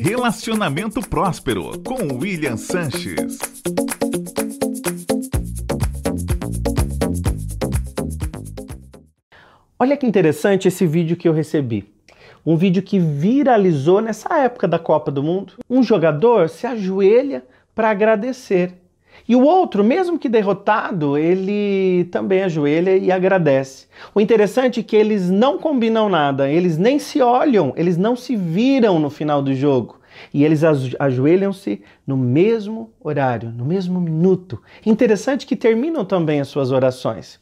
Relacionamento Próspero com William Sanches. Olha que interessante esse vídeo que eu recebi. Um vídeo que viralizou nessa época da Copa do Mundo. Um jogador se ajoelha para agradecer e o outro, mesmo que derrotado, ele também ajoelha e agradece. O interessante é que eles não combinam nada, eles nem se olham, eles não se viram no final do jogo. E eles ajoelham-se no mesmo horário, no mesmo minuto. Interessante que terminam também as suas orações.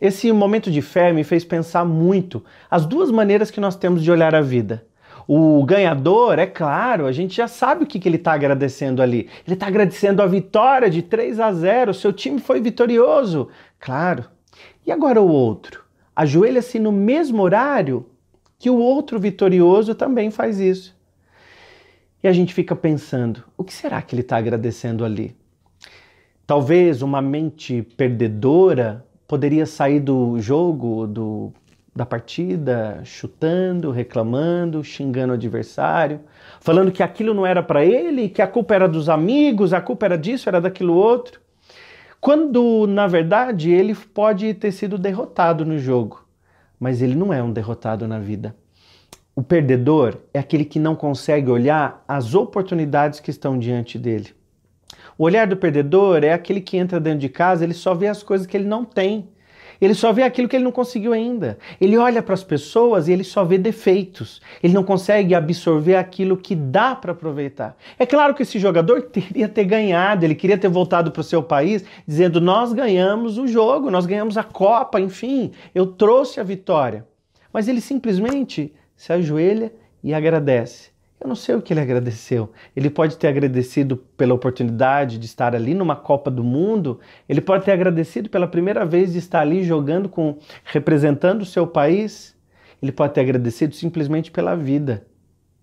Esse momento de fé me fez pensar muito as duas maneiras que nós temos de olhar a vida. O ganhador, é claro, a gente já sabe o que, que ele está agradecendo ali. Ele está agradecendo a vitória de 3 a 0, seu time foi vitorioso. Claro. E agora o outro? Ajoelha-se no mesmo horário que o outro vitorioso também faz isso. E a gente fica pensando: o que será que ele está agradecendo ali? Talvez uma mente perdedora poderia sair do jogo, do da partida, chutando, reclamando, xingando o adversário, falando que aquilo não era para ele, que a culpa era dos amigos, a culpa era disso, era daquilo outro. Quando, na verdade, ele pode ter sido derrotado no jogo, mas ele não é um derrotado na vida. O perdedor é aquele que não consegue olhar as oportunidades que estão diante dele. O olhar do perdedor é aquele que entra dentro de casa, ele só vê as coisas que ele não tem. Ele só vê aquilo que ele não conseguiu ainda. Ele olha para as pessoas e ele só vê defeitos. Ele não consegue absorver aquilo que dá para aproveitar. É claro que esse jogador teria ter ganhado, ele queria ter voltado para o seu país dizendo: Nós ganhamos o jogo, nós ganhamos a Copa, enfim, eu trouxe a vitória. Mas ele simplesmente se ajoelha e agradece. Eu não sei o que ele agradeceu. Ele pode ter agradecido pela oportunidade de estar ali numa Copa do Mundo, ele pode ter agradecido pela primeira vez de estar ali jogando com representando o seu país, ele pode ter agradecido simplesmente pela vida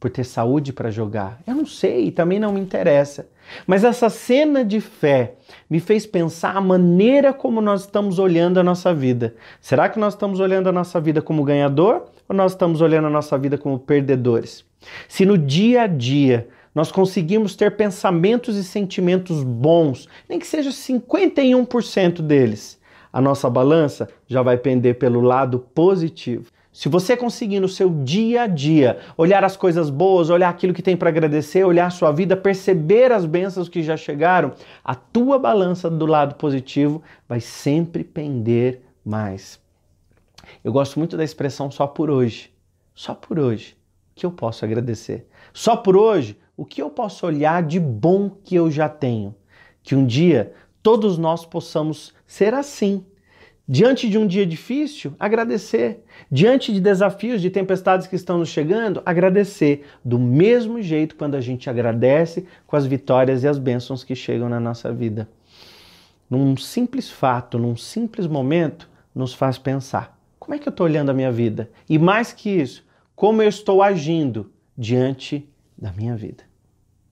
por ter saúde para jogar? Eu não sei, também não me interessa. Mas essa cena de fé me fez pensar a maneira como nós estamos olhando a nossa vida. Será que nós estamos olhando a nossa vida como ganhador ou nós estamos olhando a nossa vida como perdedores? Se no dia a dia nós conseguimos ter pensamentos e sentimentos bons, nem que seja 51% deles, a nossa balança já vai pender pelo lado positivo. Se você conseguir no seu dia a dia olhar as coisas boas, olhar aquilo que tem para agradecer, olhar a sua vida, perceber as bênçãos que já chegaram, a tua balança do lado positivo vai sempre pender mais. Eu gosto muito da expressão só por hoje. Só por hoje o que eu posso agradecer. Só por hoje o que eu posso olhar de bom que eu já tenho. Que um dia todos nós possamos ser assim Diante de um dia difícil, agradecer. Diante de desafios, de tempestades que estão nos chegando, agradecer. Do mesmo jeito quando a gente agradece com as vitórias e as bênçãos que chegam na nossa vida. Num simples fato, num simples momento, nos faz pensar: como é que eu estou olhando a minha vida? E mais que isso, como eu estou agindo diante da minha vida.